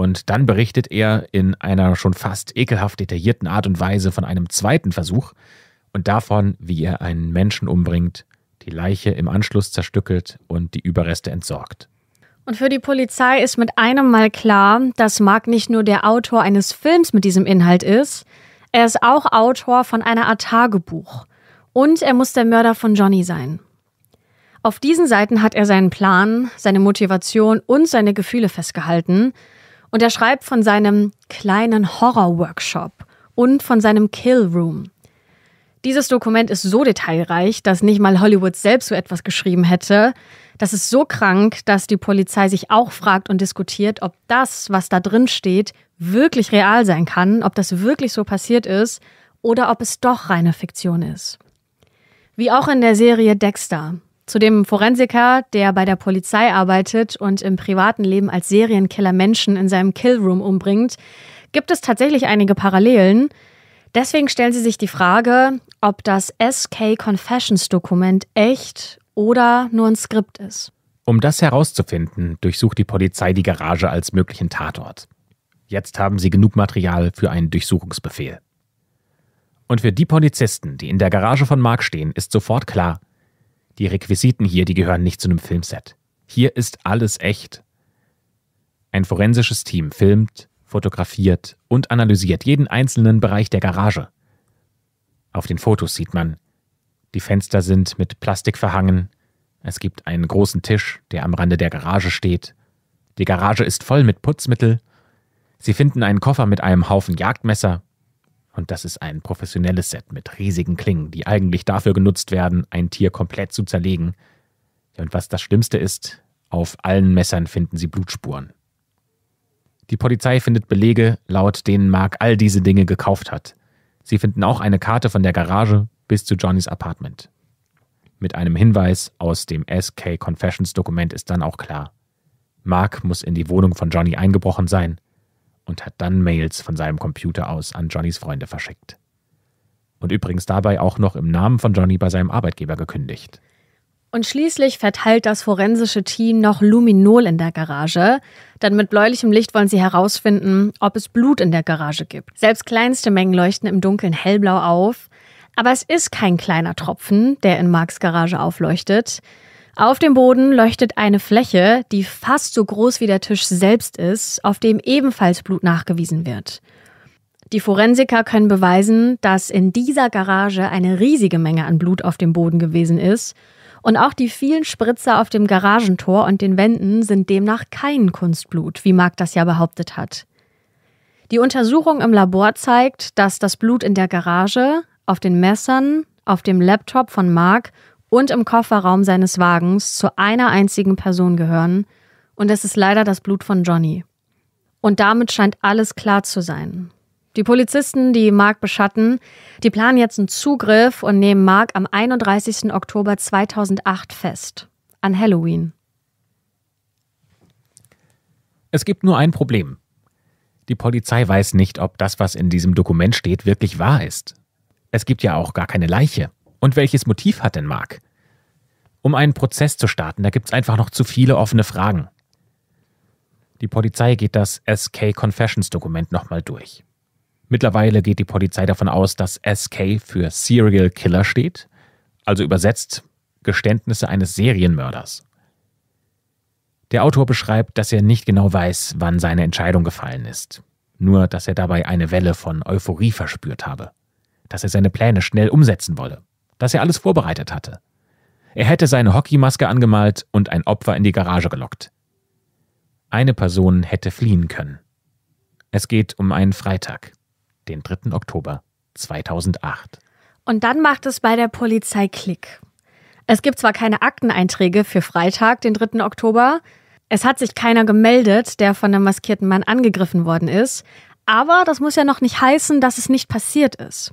und dann berichtet er in einer schon fast ekelhaft detaillierten Art und Weise von einem zweiten Versuch und davon, wie er einen Menschen umbringt, die Leiche im Anschluss zerstückelt und die Überreste entsorgt. Und für die Polizei ist mit einem Mal klar, dass Mark nicht nur der Autor eines Films mit diesem Inhalt ist, er ist auch Autor von einer Art Tagebuch. Und er muss der Mörder von Johnny sein. Auf diesen Seiten hat er seinen Plan, seine Motivation und seine Gefühle festgehalten, und er schreibt von seinem kleinen Horror-Workshop und von seinem Kill Room. Dieses Dokument ist so detailreich, dass nicht mal Hollywood selbst so etwas geschrieben hätte. Das ist so krank, dass die Polizei sich auch fragt und diskutiert, ob das, was da drin steht, wirklich real sein kann, ob das wirklich so passiert ist oder ob es doch reine Fiktion ist. Wie auch in der Serie Dexter. Zu dem Forensiker, der bei der Polizei arbeitet und im privaten Leben als Serienkiller Menschen in seinem Killroom umbringt, gibt es tatsächlich einige Parallelen. Deswegen stellen sie sich die Frage, ob das SK Confessions Dokument echt oder nur ein Skript ist. Um das herauszufinden, durchsucht die Polizei die Garage als möglichen Tatort. Jetzt haben sie genug Material für einen Durchsuchungsbefehl. Und für die Polizisten, die in der Garage von Mark stehen, ist sofort klar, die Requisiten hier, die gehören nicht zu einem Filmset. Hier ist alles echt. Ein forensisches Team filmt, fotografiert und analysiert jeden einzelnen Bereich der Garage. Auf den Fotos sieht man, die Fenster sind mit Plastik verhangen, es gibt einen großen Tisch, der am Rande der Garage steht, die Garage ist voll mit Putzmittel, sie finden einen Koffer mit einem Haufen Jagdmesser, und das ist ein professionelles Set mit riesigen Klingen, die eigentlich dafür genutzt werden, ein Tier komplett zu zerlegen. Und was das Schlimmste ist, auf allen Messern finden sie Blutspuren. Die Polizei findet Belege, laut denen Mark all diese Dinge gekauft hat. Sie finden auch eine Karte von der Garage bis zu Johnnys Apartment. Mit einem Hinweis aus dem SK Confessions Dokument ist dann auch klar. Mark muss in die Wohnung von Johnny eingebrochen sein und hat dann Mails von seinem Computer aus an Johnnys Freunde verschickt. Und übrigens dabei auch noch im Namen von Johnny bei seinem Arbeitgeber gekündigt. Und schließlich verteilt das forensische Team noch Luminol in der Garage, denn mit bläulichem Licht wollen sie herausfinden, ob es Blut in der Garage gibt. Selbst kleinste Mengen leuchten im Dunkeln hellblau auf, aber es ist kein kleiner Tropfen, der in Marks Garage aufleuchtet. Auf dem Boden leuchtet eine Fläche, die fast so groß wie der Tisch selbst ist, auf dem ebenfalls Blut nachgewiesen wird. Die Forensiker können beweisen, dass in dieser Garage eine riesige Menge an Blut auf dem Boden gewesen ist. Und auch die vielen Spritzer auf dem Garagentor und den Wänden sind demnach kein Kunstblut, wie Mark das ja behauptet hat. Die Untersuchung im Labor zeigt, dass das Blut in der Garage, auf den Messern, auf dem Laptop von Mark und im Kofferraum seines Wagens zu einer einzigen Person gehören, und es ist leider das Blut von Johnny. Und damit scheint alles klar zu sein. Die Polizisten, die Mark beschatten, die planen jetzt einen Zugriff und nehmen Mark am 31. Oktober 2008 fest. An Halloween. Es gibt nur ein Problem. Die Polizei weiß nicht, ob das, was in diesem Dokument steht, wirklich wahr ist. Es gibt ja auch gar keine Leiche. Und welches Motiv hat denn Mark? Um einen Prozess zu starten, da gibt es einfach noch zu viele offene Fragen. Die Polizei geht das SK Confessions Dokument nochmal durch. Mittlerweile geht die Polizei davon aus, dass SK für Serial Killer steht, also übersetzt Geständnisse eines Serienmörders. Der Autor beschreibt, dass er nicht genau weiß, wann seine Entscheidung gefallen ist, nur dass er dabei eine Welle von Euphorie verspürt habe, dass er seine Pläne schnell umsetzen wolle dass er alles vorbereitet hatte. Er hätte seine Hockeymaske angemalt und ein Opfer in die Garage gelockt. Eine Person hätte fliehen können. Es geht um einen Freitag, den 3. Oktober 2008. Und dann macht es bei der Polizei Klick. Es gibt zwar keine Akteneinträge für Freitag, den 3. Oktober. Es hat sich keiner gemeldet, der von einem maskierten Mann angegriffen worden ist. Aber das muss ja noch nicht heißen, dass es nicht passiert ist.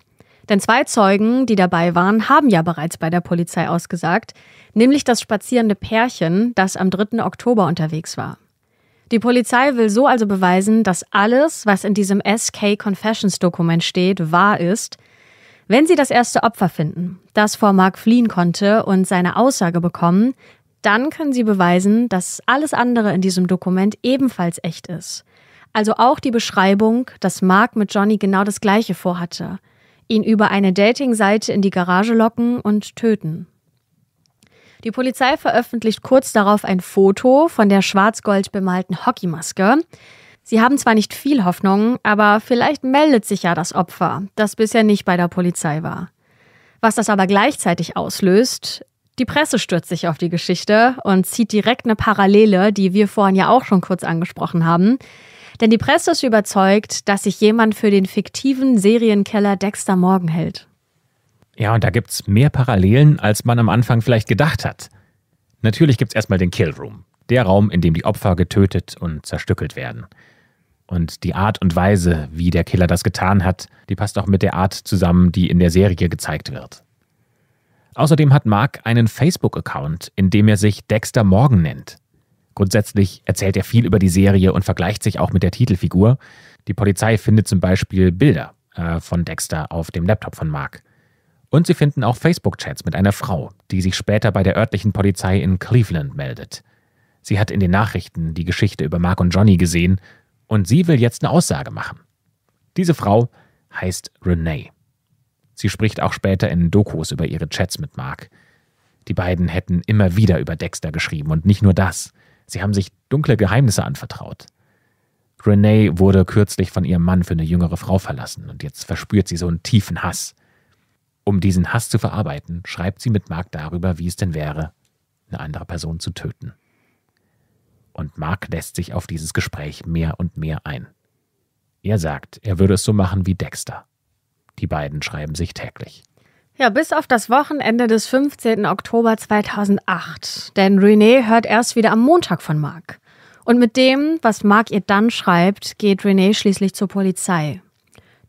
Denn zwei Zeugen, die dabei waren, haben ja bereits bei der Polizei ausgesagt, nämlich das spazierende Pärchen, das am 3. Oktober unterwegs war. Die Polizei will so also beweisen, dass alles, was in diesem SK Confessions Dokument steht, wahr ist, wenn sie das erste Opfer finden, das vor Mark fliehen konnte und seine Aussage bekommen, dann können sie beweisen, dass alles andere in diesem Dokument ebenfalls echt ist. Also auch die Beschreibung, dass Mark mit Johnny genau das gleiche vorhatte, ihn über eine Dating-Seite in die Garage locken und töten. Die Polizei veröffentlicht kurz darauf ein Foto von der schwarz-gold bemalten Hockeymaske. Sie haben zwar nicht viel Hoffnung, aber vielleicht meldet sich ja das Opfer, das bisher nicht bei der Polizei war. Was das aber gleichzeitig auslöst, die Presse stürzt sich auf die Geschichte und zieht direkt eine Parallele, die wir vorhin ja auch schon kurz angesprochen haben. Denn die Presse ist überzeugt, dass sich jemand für den fiktiven Serienkeller Dexter Morgan hält. Ja, und da gibt's mehr Parallelen, als man am Anfang vielleicht gedacht hat. Natürlich gibt's erstmal den Kill Room, der Raum, in dem die Opfer getötet und zerstückelt werden. Und die Art und Weise, wie der Killer das getan hat, die passt auch mit der Art zusammen, die in der Serie gezeigt wird. Außerdem hat Mark einen Facebook-Account, in dem er sich Dexter Morgan nennt. Grundsätzlich erzählt er viel über die Serie und vergleicht sich auch mit der Titelfigur. Die Polizei findet zum Beispiel Bilder äh, von Dexter auf dem Laptop von Mark. Und sie finden auch Facebook-Chats mit einer Frau, die sich später bei der örtlichen Polizei in Cleveland meldet. Sie hat in den Nachrichten die Geschichte über Mark und Johnny gesehen und sie will jetzt eine Aussage machen. Diese Frau heißt Renee. Sie spricht auch später in Dokus über ihre Chats mit Mark. Die beiden hätten immer wieder über Dexter geschrieben und nicht nur das. Sie haben sich dunkle Geheimnisse anvertraut. Renee wurde kürzlich von ihrem Mann für eine jüngere Frau verlassen und jetzt verspürt sie so einen tiefen Hass. Um diesen Hass zu verarbeiten, schreibt sie mit Mark darüber, wie es denn wäre, eine andere Person zu töten. Und Mark lässt sich auf dieses Gespräch mehr und mehr ein. Er sagt, er würde es so machen wie Dexter. Die beiden schreiben sich täglich. Ja, bis auf das Wochenende des 15. Oktober 2008. Denn Renee hört erst wieder am Montag von Mark. Und mit dem, was Mark ihr dann schreibt, geht Renee schließlich zur Polizei.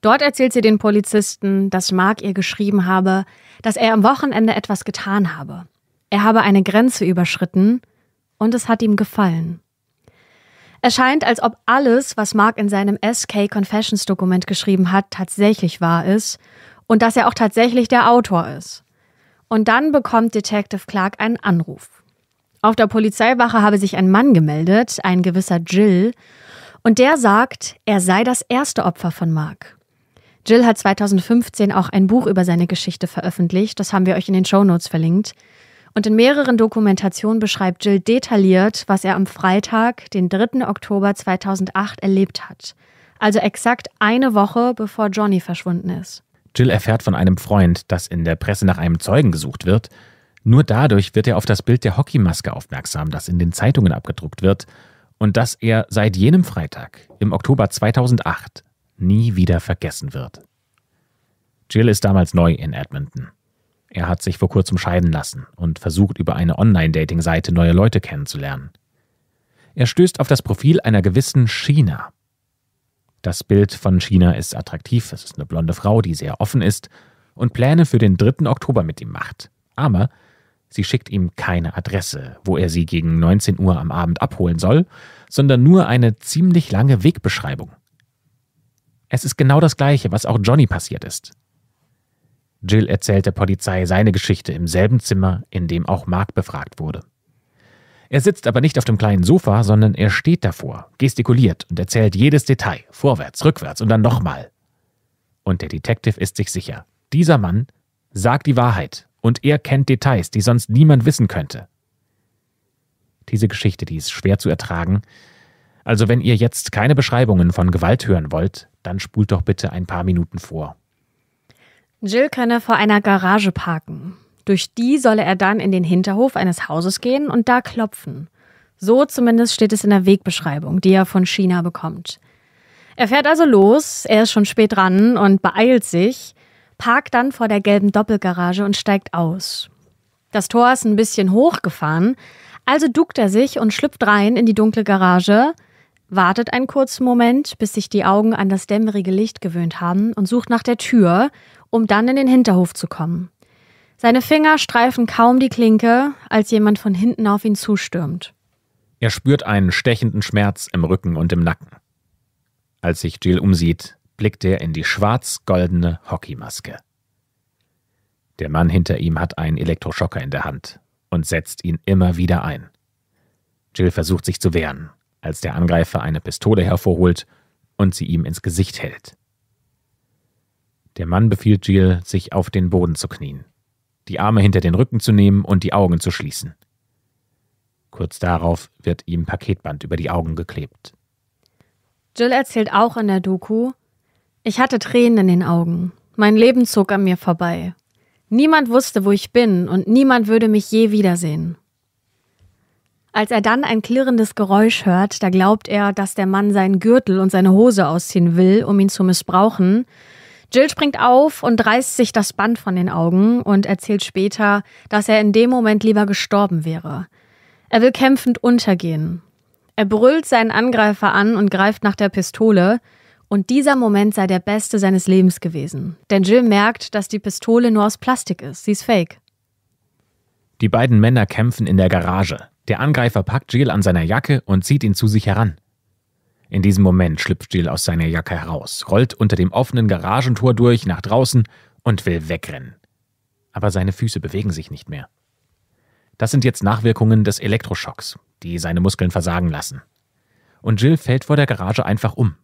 Dort erzählt sie den Polizisten, dass Mark ihr geschrieben habe, dass er am Wochenende etwas getan habe. Er habe eine Grenze überschritten und es hat ihm gefallen. Es scheint, als ob alles, was Mark in seinem SK Confessions Dokument geschrieben hat, tatsächlich wahr ist und dass er auch tatsächlich der Autor ist. Und dann bekommt Detective Clark einen Anruf. Auf der Polizeiwache habe sich ein Mann gemeldet, ein gewisser Jill, und der sagt, er sei das erste Opfer von Mark. Jill hat 2015 auch ein Buch über seine Geschichte veröffentlicht, das haben wir euch in den Show Notes verlinkt. Und in mehreren Dokumentationen beschreibt Jill detailliert, was er am Freitag, den 3. Oktober 2008, erlebt hat. Also exakt eine Woche, bevor Johnny verschwunden ist. Jill erfährt von einem Freund, dass in der Presse nach einem Zeugen gesucht wird. Nur dadurch wird er auf das Bild der Hockeymaske aufmerksam, das in den Zeitungen abgedruckt wird und das er seit jenem Freitag im Oktober 2008 nie wieder vergessen wird. Jill ist damals neu in Edmonton. Er hat sich vor kurzem scheiden lassen und versucht über eine Online-Dating-Seite neue Leute kennenzulernen. Er stößt auf das Profil einer gewissen China, das Bild von China ist attraktiv, es ist eine blonde Frau, die sehr offen ist und Pläne für den 3. Oktober mit ihm macht. Aber sie schickt ihm keine Adresse, wo er sie gegen 19 Uhr am Abend abholen soll, sondern nur eine ziemlich lange Wegbeschreibung. Es ist genau das gleiche, was auch Johnny passiert ist. Jill erzählt der Polizei seine Geschichte im selben Zimmer, in dem auch Mark befragt wurde. Er sitzt aber nicht auf dem kleinen Sofa, sondern er steht davor, gestikuliert und erzählt jedes Detail, vorwärts, rückwärts und dann nochmal. Und der Detective ist sich sicher, dieser Mann sagt die Wahrheit und er kennt Details, die sonst niemand wissen könnte. Diese Geschichte, die ist schwer zu ertragen. Also wenn ihr jetzt keine Beschreibungen von Gewalt hören wollt, dann spult doch bitte ein paar Minuten vor. Jill könne vor einer Garage parken. Durch die solle er dann in den Hinterhof eines Hauses gehen und da klopfen. So zumindest steht es in der Wegbeschreibung, die er von China bekommt. Er fährt also los, er ist schon spät dran und beeilt sich, parkt dann vor der gelben Doppelgarage und steigt aus. Das Tor ist ein bisschen hochgefahren, also duckt er sich und schlüpft rein in die dunkle Garage, wartet einen kurzen Moment, bis sich die Augen an das dämmerige Licht gewöhnt haben und sucht nach der Tür, um dann in den Hinterhof zu kommen. Seine Finger streifen kaum die Klinke, als jemand von hinten auf ihn zustürmt. Er spürt einen stechenden Schmerz im Rücken und im Nacken. Als sich Jill umsieht, blickt er in die schwarz-goldene Hockeymaske. Der Mann hinter ihm hat einen Elektroschocker in der Hand und setzt ihn immer wieder ein. Jill versucht sich zu wehren, als der Angreifer eine Pistole hervorholt und sie ihm ins Gesicht hält. Der Mann befiehlt Jill, sich auf den Boden zu knien die Arme hinter den Rücken zu nehmen und die Augen zu schließen. Kurz darauf wird ihm Paketband über die Augen geklebt. Jill erzählt auch in der Doku, ich hatte Tränen in den Augen. Mein Leben zog an mir vorbei. Niemand wusste, wo ich bin und niemand würde mich je wiedersehen. Als er dann ein klirrendes Geräusch hört, da glaubt er, dass der Mann seinen Gürtel und seine Hose ausziehen will, um ihn zu missbrauchen, Jill springt auf und reißt sich das Band von den Augen und erzählt später, dass er in dem Moment lieber gestorben wäre. Er will kämpfend untergehen. Er brüllt seinen Angreifer an und greift nach der Pistole. Und dieser Moment sei der beste seines Lebens gewesen. Denn Jill merkt, dass die Pistole nur aus Plastik ist. Sie ist fake. Die beiden Männer kämpfen in der Garage. Der Angreifer packt Jill an seiner Jacke und zieht ihn zu sich heran. In diesem Moment schlüpft Jill aus seiner Jacke heraus, rollt unter dem offenen Garagentor durch nach draußen und will wegrennen. Aber seine Füße bewegen sich nicht mehr. Das sind jetzt Nachwirkungen des Elektroschocks, die seine Muskeln versagen lassen. Und Jill fällt vor der Garage einfach um.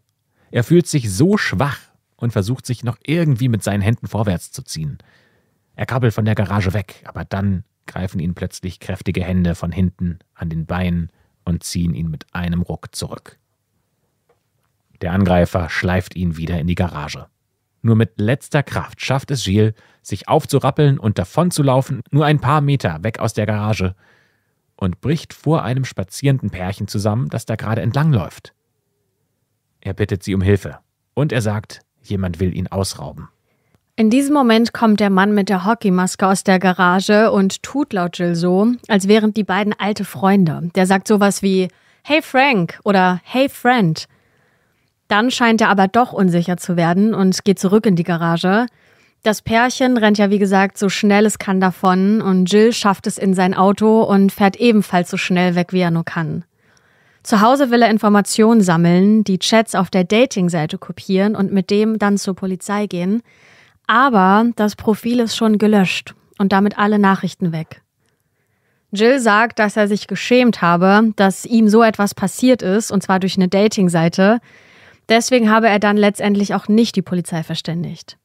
Er fühlt sich so schwach und versucht sich noch irgendwie mit seinen Händen vorwärts zu ziehen. Er krabbelt von der Garage weg, aber dann greifen ihn plötzlich kräftige Hände von hinten an den Beinen und ziehen ihn mit einem Ruck zurück. Der Angreifer schleift ihn wieder in die Garage. Nur mit letzter Kraft schafft es Gilles, sich aufzurappeln und davonzulaufen, nur ein paar Meter weg aus der Garage, und bricht vor einem spazierenden Pärchen zusammen, das da gerade entlangläuft. Er bittet sie um Hilfe und er sagt, jemand will ihn ausrauben. In diesem Moment kommt der Mann mit der Hockeymaske aus der Garage und tut laut Jill so, als wären die beiden alte Freunde. Der sagt sowas wie Hey Frank oder Hey Friend. Dann scheint er aber doch unsicher zu werden und geht zurück in die Garage. Das Pärchen rennt ja wie gesagt so schnell es kann davon und Jill schafft es in sein Auto und fährt ebenfalls so schnell weg, wie er nur kann. Zu Hause will er Informationen sammeln, die Chats auf der Dating-Seite kopieren und mit dem dann zur Polizei gehen. Aber das Profil ist schon gelöscht und damit alle Nachrichten weg. Jill sagt, dass er sich geschämt habe, dass ihm so etwas passiert ist, und zwar durch eine Dating-Seite. Deswegen habe er dann letztendlich auch nicht die Polizei verständigt.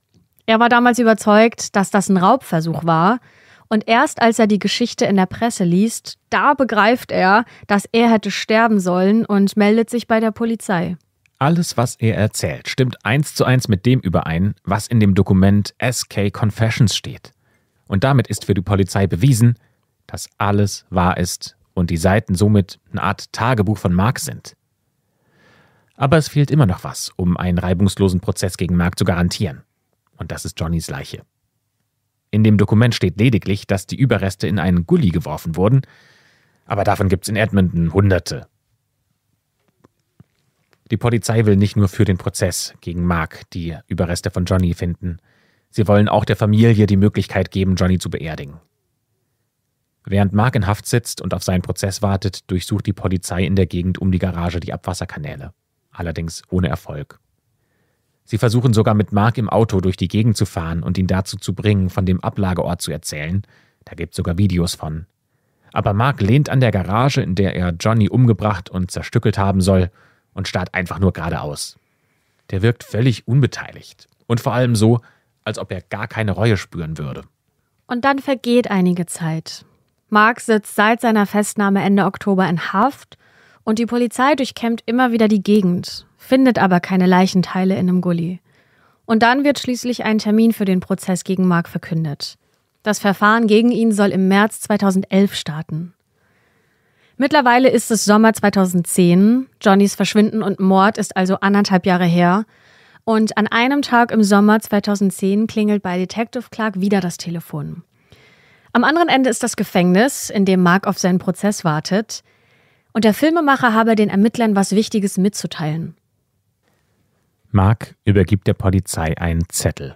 Er war damals überzeugt, dass das ein Raubversuch war. Und erst als er die Geschichte in der Presse liest, da begreift er, dass er hätte sterben sollen und meldet sich bei der Polizei. Alles, was er erzählt, stimmt eins zu eins mit dem überein, was in dem Dokument SK Confessions steht. Und damit ist für die Polizei bewiesen, dass alles wahr ist und die Seiten somit eine Art Tagebuch von Mark sind. Aber es fehlt immer noch was, um einen reibungslosen Prozess gegen Mark zu garantieren. Und das ist Johnnys Leiche. In dem Dokument steht lediglich, dass die Überreste in einen Gully geworfen wurden, aber davon gibt es in Edmonton Hunderte. Die Polizei will nicht nur für den Prozess gegen Mark die Überreste von Johnny finden, sie wollen auch der Familie die Möglichkeit geben, Johnny zu beerdigen. Während Mark in Haft sitzt und auf seinen Prozess wartet, durchsucht die Polizei in der Gegend um die Garage die Abwasserkanäle allerdings ohne Erfolg. Sie versuchen sogar mit Mark im Auto durch die Gegend zu fahren und ihn dazu zu bringen, von dem Ablageort zu erzählen. Da gibt es sogar Videos von. Aber Mark lehnt an der Garage, in der er Johnny umgebracht und zerstückelt haben soll, und starrt einfach nur geradeaus. Der wirkt völlig unbeteiligt und vor allem so, als ob er gar keine Reue spüren würde. Und dann vergeht einige Zeit. Mark sitzt seit seiner Festnahme Ende Oktober in Haft und die Polizei durchkämmt immer wieder die Gegend, findet aber keine Leichenteile in einem Gully. Und dann wird schließlich ein Termin für den Prozess gegen Mark verkündet. Das Verfahren gegen ihn soll im März 2011 starten. Mittlerweile ist es Sommer 2010, Johnnys Verschwinden und Mord ist also anderthalb Jahre her. Und an einem Tag im Sommer 2010 klingelt bei Detective Clark wieder das Telefon. Am anderen Ende ist das Gefängnis, in dem Mark auf seinen Prozess wartet und der Filmemacher habe den Ermittlern was Wichtiges mitzuteilen. Mark übergibt der Polizei einen Zettel.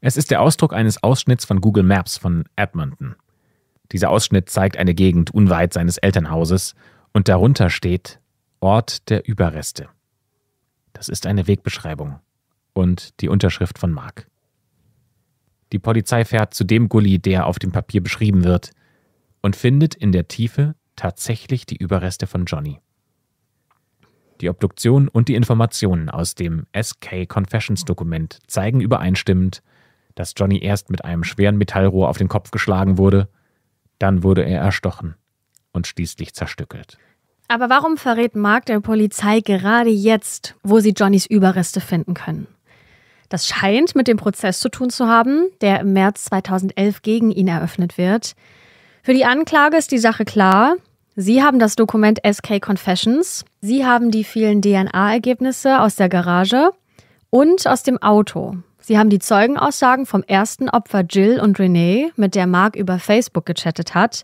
Es ist der Ausdruck eines Ausschnitts von Google Maps von Edmonton. Dieser Ausschnitt zeigt eine Gegend unweit seines Elternhauses und darunter steht Ort der Überreste. Das ist eine Wegbeschreibung und die Unterschrift von Mark. Die Polizei fährt zu dem Gully, der auf dem Papier beschrieben wird, und findet in der Tiefe tatsächlich die Überreste von Johnny. Die Obduktion und die Informationen aus dem SK Confessions Dokument zeigen übereinstimmend, dass Johnny erst mit einem schweren Metallrohr auf den Kopf geschlagen wurde, dann wurde er erstochen und schließlich zerstückelt. Aber warum verrät Mark der Polizei gerade jetzt, wo sie Johnnys Überreste finden können? Das scheint mit dem Prozess zu tun zu haben, der im März 2011 gegen ihn eröffnet wird. Für die Anklage ist die Sache klar. Sie haben das Dokument SK Confessions. Sie haben die vielen DNA-Ergebnisse aus der Garage und aus dem Auto. Sie haben die Zeugenaussagen vom ersten Opfer Jill und Renee, mit der Mark über Facebook gechattet hat.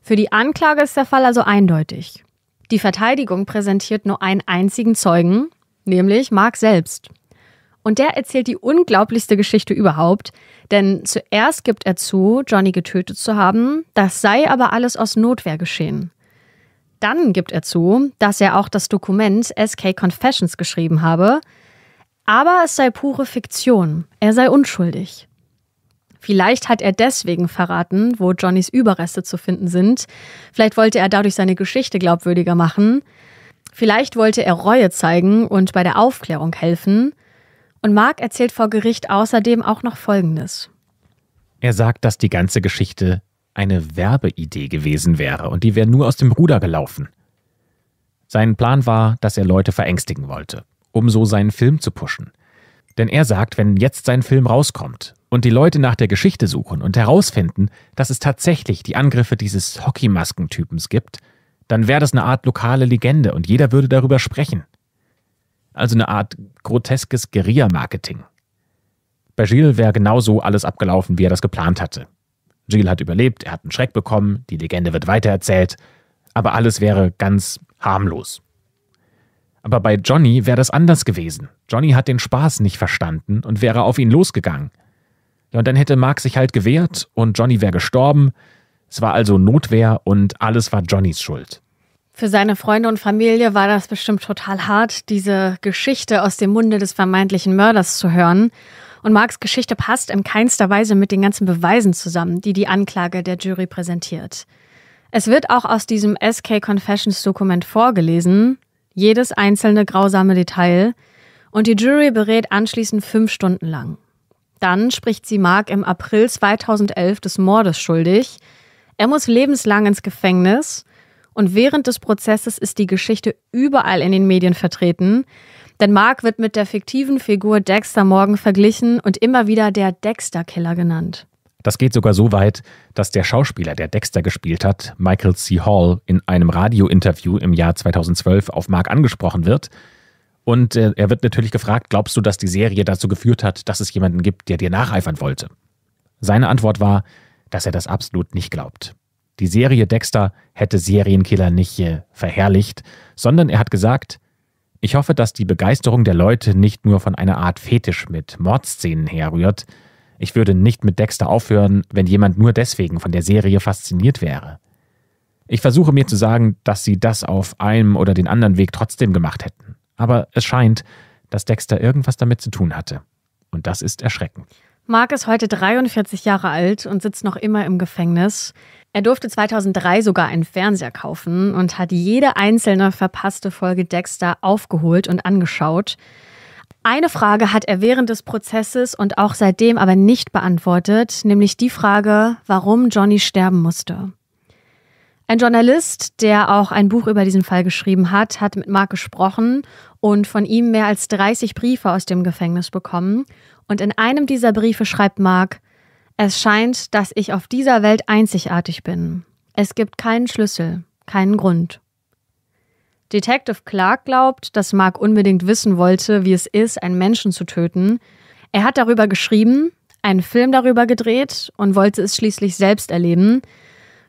Für die Anklage ist der Fall also eindeutig. Die Verteidigung präsentiert nur einen einzigen Zeugen, nämlich Mark selbst. Und der erzählt die unglaublichste Geschichte überhaupt. Denn zuerst gibt er zu, Johnny getötet zu haben, das sei aber alles aus Notwehr geschehen. Dann gibt er zu, dass er auch das Dokument SK Confessions geschrieben habe, aber es sei pure Fiktion, er sei unschuldig. Vielleicht hat er deswegen verraten, wo Johnnys Überreste zu finden sind, vielleicht wollte er dadurch seine Geschichte glaubwürdiger machen, vielleicht wollte er Reue zeigen und bei der Aufklärung helfen, und Mark erzählt vor Gericht außerdem auch noch Folgendes. Er sagt, dass die ganze Geschichte eine Werbeidee gewesen wäre und die wäre nur aus dem Ruder gelaufen. Sein Plan war, dass er Leute verängstigen wollte, um so seinen Film zu pushen. Denn er sagt, wenn jetzt sein Film rauskommt und die Leute nach der Geschichte suchen und herausfinden, dass es tatsächlich die Angriffe dieses Hockeymaskentypens gibt, dann wäre das eine Art lokale Legende und jeder würde darüber sprechen also eine Art groteskes Guerilla-Marketing. Bei Gilles wäre genauso alles abgelaufen, wie er das geplant hatte. Gilles hat überlebt, er hat einen Schreck bekommen, die Legende wird weitererzählt, aber alles wäre ganz harmlos. Aber bei Johnny wäre das anders gewesen. Johnny hat den Spaß nicht verstanden und wäre auf ihn losgegangen. Ja, und dann hätte Mark sich halt gewehrt und Johnny wäre gestorben. Es war also Notwehr und alles war Johnnys Schuld. Für seine Freunde und Familie war das bestimmt total hart, diese Geschichte aus dem Munde des vermeintlichen Mörders zu hören. Und Marks Geschichte passt in keinster Weise mit den ganzen Beweisen zusammen, die die Anklage der Jury präsentiert. Es wird auch aus diesem SK Confessions Dokument vorgelesen, jedes einzelne grausame Detail, und die Jury berät anschließend fünf Stunden lang. Dann spricht sie Mark im April 2011 des Mordes schuldig. Er muss lebenslang ins Gefängnis und während des Prozesses ist die Geschichte überall in den Medien vertreten. Denn Mark wird mit der fiktiven Figur Dexter Morgan verglichen und immer wieder der Dexter-Killer genannt. Das geht sogar so weit, dass der Schauspieler, der Dexter gespielt hat, Michael C. Hall, in einem Radiointerview im Jahr 2012 auf Mark angesprochen wird. Und äh, er wird natürlich gefragt, glaubst du, dass die Serie dazu geführt hat, dass es jemanden gibt, der dir nacheifern wollte? Seine Antwort war, dass er das absolut nicht glaubt. Die Serie Dexter hätte Serienkiller nicht äh, verherrlicht, sondern er hat gesagt, ich hoffe, dass die Begeisterung der Leute nicht nur von einer Art Fetisch mit Mordszenen herrührt. Ich würde nicht mit Dexter aufhören, wenn jemand nur deswegen von der Serie fasziniert wäre. Ich versuche mir zu sagen, dass sie das auf einem oder den anderen Weg trotzdem gemacht hätten. Aber es scheint, dass Dexter irgendwas damit zu tun hatte. Und das ist erschreckend. Mark ist heute 43 Jahre alt und sitzt noch immer im Gefängnis. Er durfte 2003 sogar einen Fernseher kaufen und hat jede einzelne verpasste Folge Dexter aufgeholt und angeschaut. Eine Frage hat er während des Prozesses und auch seitdem aber nicht beantwortet, nämlich die Frage, warum Johnny sterben musste. Ein Journalist, der auch ein Buch über diesen Fall geschrieben hat, hat mit Mark gesprochen und von ihm mehr als 30 Briefe aus dem Gefängnis bekommen. Und in einem dieser Briefe schreibt Mark, es scheint, dass ich auf dieser Welt einzigartig bin. Es gibt keinen Schlüssel, keinen Grund. Detective Clark glaubt, dass Mark unbedingt wissen wollte, wie es ist, einen Menschen zu töten. Er hat darüber geschrieben, einen Film darüber gedreht und wollte es schließlich selbst erleben.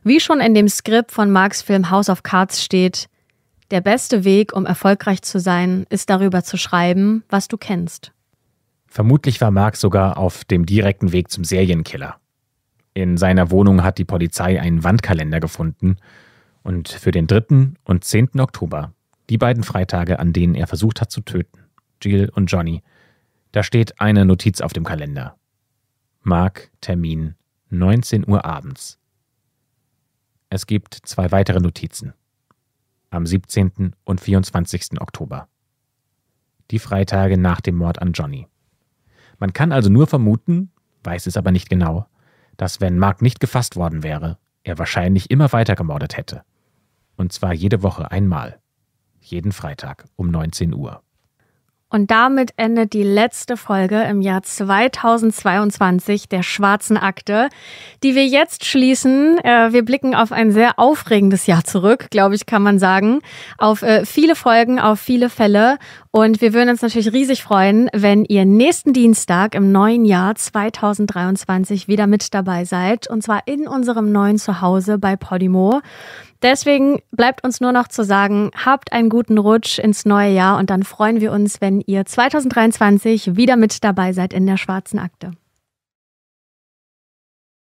Wie schon in dem Skript von Marks Film House of Cards steht, der beste Weg, um erfolgreich zu sein, ist darüber zu schreiben, was du kennst. Vermutlich war Mark sogar auf dem direkten Weg zum Serienkiller. In seiner Wohnung hat die Polizei einen Wandkalender gefunden und für den 3. und 10. Oktober, die beiden Freitage, an denen er versucht hat zu töten, Jill und Johnny, da steht eine Notiz auf dem Kalender. Mark, Termin 19 Uhr abends. Es gibt zwei weitere Notizen. Am 17. und 24. Oktober. Die Freitage nach dem Mord an Johnny. Man kann also nur vermuten, weiß es aber nicht genau, dass wenn Mark nicht gefasst worden wäre, er wahrscheinlich immer weiter gemordet hätte. Und zwar jede Woche einmal. Jeden Freitag um 19 Uhr. Und damit endet die letzte Folge im Jahr 2022 der Schwarzen Akte, die wir jetzt schließen. Äh, wir blicken auf ein sehr aufregendes Jahr zurück, glaube ich, kann man sagen. Auf äh, viele Folgen, auf viele Fälle. Und wir würden uns natürlich riesig freuen, wenn ihr nächsten Dienstag im neuen Jahr 2023 wieder mit dabei seid. Und zwar in unserem neuen Zuhause bei Podimo. Deswegen bleibt uns nur noch zu sagen, habt einen guten Rutsch ins neue Jahr und dann freuen wir uns, wenn ihr 2023 wieder mit dabei seid in der schwarzen Akte.